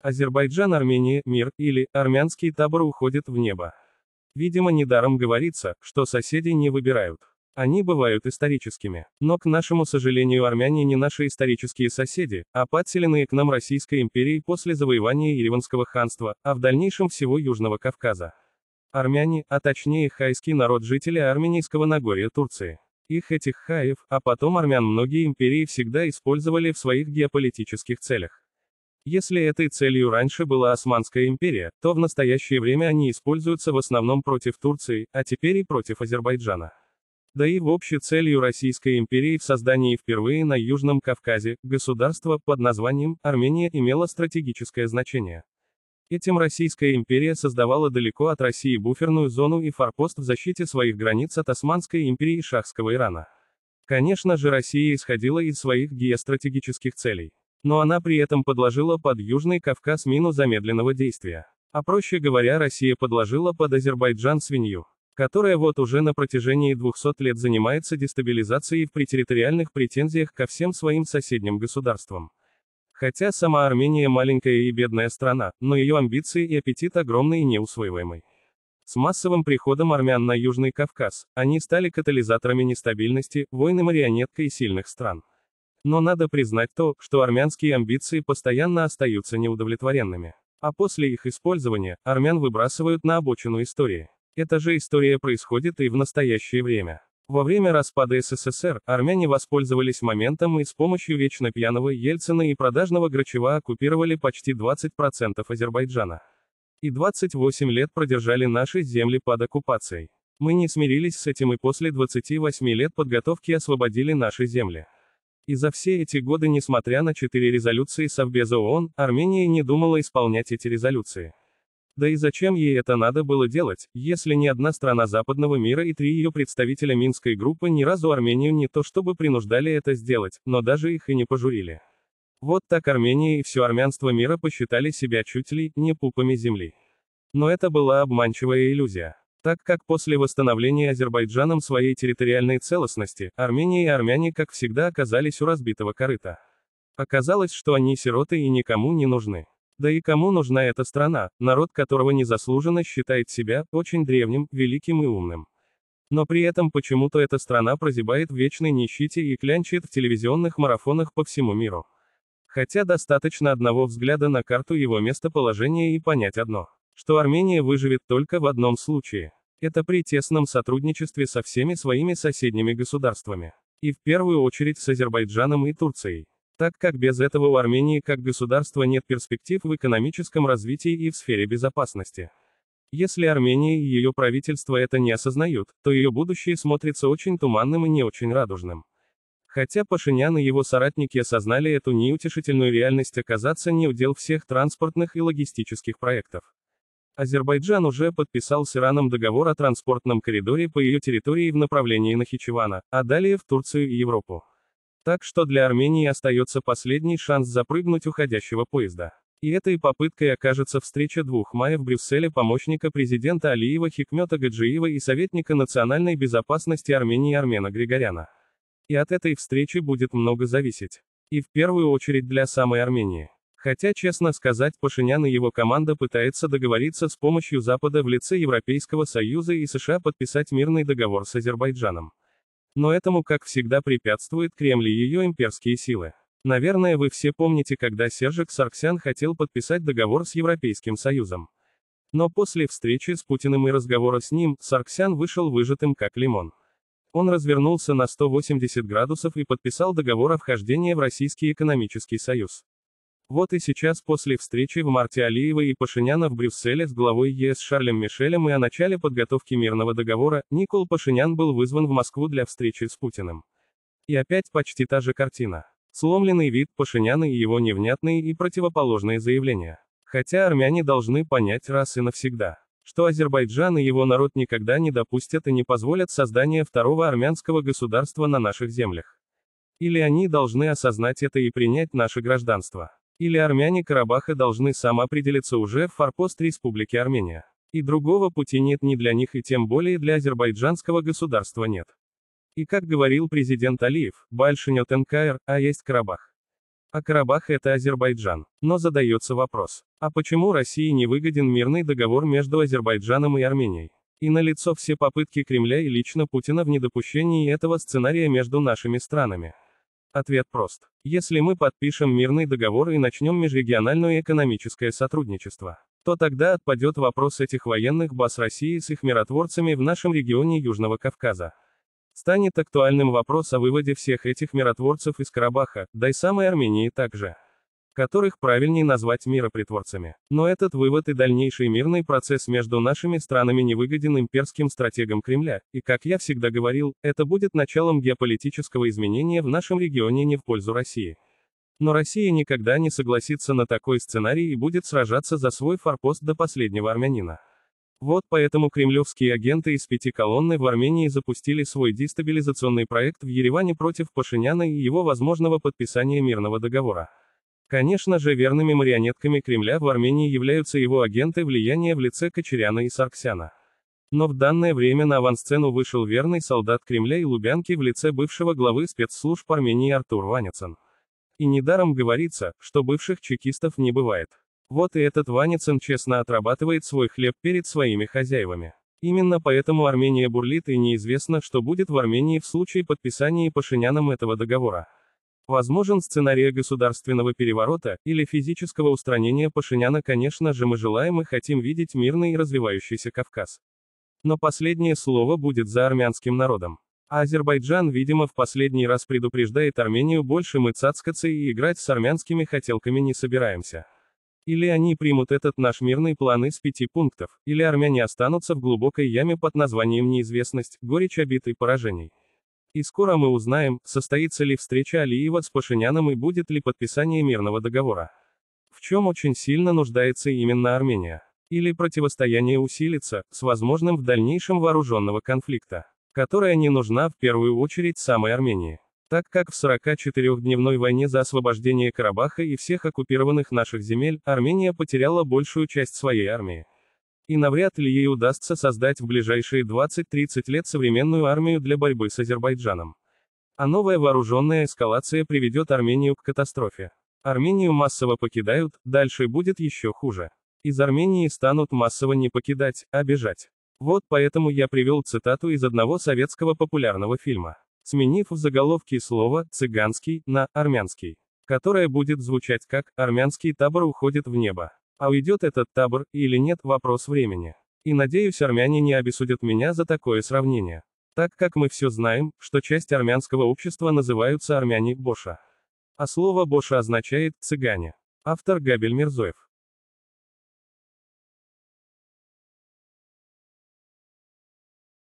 Азербайджан Армения, мир, или, армянский табор уходит в небо. Видимо, недаром говорится, что соседи не выбирают. Они бывают историческими. Но, к нашему сожалению, армяне не наши исторические соседи, а подселенные к нам Российской империей после завоевания Ереванского ханства, а в дальнейшем всего Южного Кавказа. Армяне, а точнее хайский народ жители Арменийского Нагорья Турции. Их этих хаев, а потом армян многие империи всегда использовали в своих геополитических целях. Если этой целью раньше была Османская империя, то в настоящее время они используются в основном против Турции, а теперь и против Азербайджана. Да и в общей целью Российской империи в создании впервые на Южном Кавказе государства под названием Армения имело стратегическое значение. Этим Российская империя создавала далеко от России буферную зону и форпост в защите своих границ от Османской империи и Шахского Ирана. Конечно же, Россия исходила из своих геостратегических целей. Но она при этом подложила под Южный Кавказ мину замедленного действия. А проще говоря, Россия подложила под Азербайджан свинью, которая вот уже на протяжении 200 лет занимается дестабилизацией в территориальных претензиях ко всем своим соседним государствам. Хотя сама Армения маленькая и бедная страна, но ее амбиции и аппетит огромный и неусвоиваемый. С массовым приходом армян на Южный Кавказ, они стали катализаторами нестабильности, войны марионеткой сильных стран. Но надо признать то, что армянские амбиции постоянно остаются неудовлетворенными. А после их использования, армян выбрасывают на обочину истории. Эта же история происходит и в настоящее время. Во время распада СССР армяне воспользовались моментом и с помощью вечно пьяного Ельцина и продажного Грачева оккупировали почти 20% Азербайджана. И 28 лет продержали наши земли под оккупацией. Мы не смирились с этим и после 28 лет подготовки освободили наши земли. И за все эти годы, несмотря на четыре резолюции Совбеза ООН, Армения не думала исполнять эти резолюции. Да и зачем ей это надо было делать, если ни одна страна западного мира и три ее представителя Минской группы ни разу Армению не то чтобы принуждали это сделать, но даже их и не пожурили. Вот так Армения и все армянство мира посчитали себя чуть ли не пупами земли. Но это была обманчивая иллюзия. Так как после восстановления Азербайджаном своей территориальной целостности, Армения и армяне, как всегда, оказались у разбитого корыта. Оказалось, что они сироты и никому не нужны. Да и кому нужна эта страна, народ которого незаслуженно считает себя очень древним, великим и умным. Но при этом почему-то эта страна прозябает в вечной нищете и клянчит в телевизионных марафонах по всему миру. Хотя достаточно одного взгляда на карту его местоположения и понять одно – что Армения выживет только в одном случае. Это при тесном сотрудничестве со всеми своими соседними государствами. И в первую очередь с Азербайджаном и Турцией. Так как без этого у Армении как государства нет перспектив в экономическом развитии и в сфере безопасности. Если Армения и ее правительство это не осознают, то ее будущее смотрится очень туманным и не очень радужным. Хотя Пашинян и его соратники осознали эту неутешительную реальность оказаться не удел всех транспортных и логистических проектов. Азербайджан уже подписал с Ираном договор о транспортном коридоре по ее территории в направлении Нахичевана, а далее в Турцию и Европу. Так что для Армении остается последний шанс запрыгнуть уходящего поезда. И этой попыткой окажется встреча 2 мая в Брюсселе помощника президента Алиева Хикмета Гаджиева и советника национальной безопасности Армении Армена Григоряна. И от этой встречи будет много зависеть. И в первую очередь для самой Армении. Хотя, честно сказать, Пашинян и его команда пытается договориться с помощью Запада в лице Европейского Союза и США подписать мирный договор с Азербайджаном. Но этому, как всегда, препятствует Кремль и ее имперские силы. Наверное, вы все помните, когда Сержик Сарксян хотел подписать договор с Европейским Союзом. Но после встречи с Путиным и разговора с ним, Сарксян вышел выжатым как лимон. Он развернулся на 180 градусов и подписал договор о вхождении в Российский экономический союз. Вот и сейчас после встречи в марте Алиева и Пашиняна в Брюсселе с главой ЕС Шарлем Мишелем и о начале подготовки мирного договора, Никол Пашинян был вызван в Москву для встречи с Путиным. И опять почти та же картина. Сломленный вид Пашиняна и его невнятные и противоположные заявления. Хотя армяне должны понять раз и навсегда, что Азербайджан и его народ никогда не допустят и не позволят создания второго армянского государства на наших землях. Или они должны осознать это и принять наше гражданство или армяне Карабаха должны самоопределиться уже в форпост Республики Армения. И другого пути нет ни для них и тем более для азербайджанского государства нет. И как говорил президент Алиев, больше нет НКР, а есть Карабах. А Карабах это Азербайджан. Но задается вопрос, а почему России не выгоден мирный договор между Азербайджаном и Арменией? И налицо все попытки Кремля и лично Путина в недопущении этого сценария между нашими странами. Ответ прост. Если мы подпишем мирный договор и начнем межрегиональное экономическое сотрудничество, то тогда отпадет вопрос этих военных баз России с их миротворцами в нашем регионе Южного Кавказа. Станет актуальным вопрос о выводе всех этих миротворцев из Карабаха, да и самой Армении также которых правильнее назвать миропритворцами. Но этот вывод и дальнейший мирный процесс между нашими странами не выгоден имперским стратегам Кремля, и, как я всегда говорил, это будет началом геополитического изменения в нашем регионе не в пользу России. Но Россия никогда не согласится на такой сценарий и будет сражаться за свой форпост до последнего армянина. Вот поэтому кремлевские агенты из пяти колонны в Армении запустили свой дестабилизационный проект в Ереване против Пашиняна и его возможного подписания мирного договора. Конечно же, верными марионетками Кремля в Армении являются его агенты влияния в лице Кочеряна и Сарксяна. Но в данное время на авансцену вышел верный солдат Кремля и Лубянки в лице бывшего главы спецслужб Армении Артур Ванецен. И недаром говорится, что бывших чекистов не бывает. Вот и этот Ванецен честно отрабатывает свой хлеб перед своими хозяевами. Именно поэтому Армения бурлит и неизвестно, что будет в Армении в случае подписания Пашиняном этого договора. Возможен сценарий государственного переворота, или физического устранения Пашиняна конечно же мы желаем и хотим видеть мирный и развивающийся Кавказ. Но последнее слово будет за армянским народом. А Азербайджан, видимо, в последний раз предупреждает Армению больше мы цацкаться и играть с армянскими хотелками не собираемся. Или они примут этот наш мирный план из пяти пунктов, или армяне останутся в глубокой яме под названием неизвестность, горечь обитой поражений. И скоро мы узнаем, состоится ли встреча Алиева с Пашиняном и будет ли подписание мирного договора. В чем очень сильно нуждается именно Армения. Или противостояние усилится, с возможным в дальнейшем вооруженного конфликта, которая не нужна в первую очередь самой Армении. Так как в 44-дневной войне за освобождение Карабаха и всех оккупированных наших земель, Армения потеряла большую часть своей армии и навряд ли ей удастся создать в ближайшие 20-30 лет современную армию для борьбы с Азербайджаном. А новая вооруженная эскалация приведет Армению к катастрофе. Армению массово покидают, дальше будет еще хуже. Из Армении станут массово не покидать, а бежать. Вот поэтому я привел цитату из одного советского популярного фильма, сменив в заголовке слово «цыганский» на «армянский», которое будет звучать как «армянский табор уходит в небо». А уйдет этот табор, или нет, вопрос времени. И надеюсь, армяне не обесудят меня за такое сравнение. Так как мы все знаем, что часть армянского общества называются армяне Боша. А слово Боша означает «цыгане». Автор Габель Мирзоев.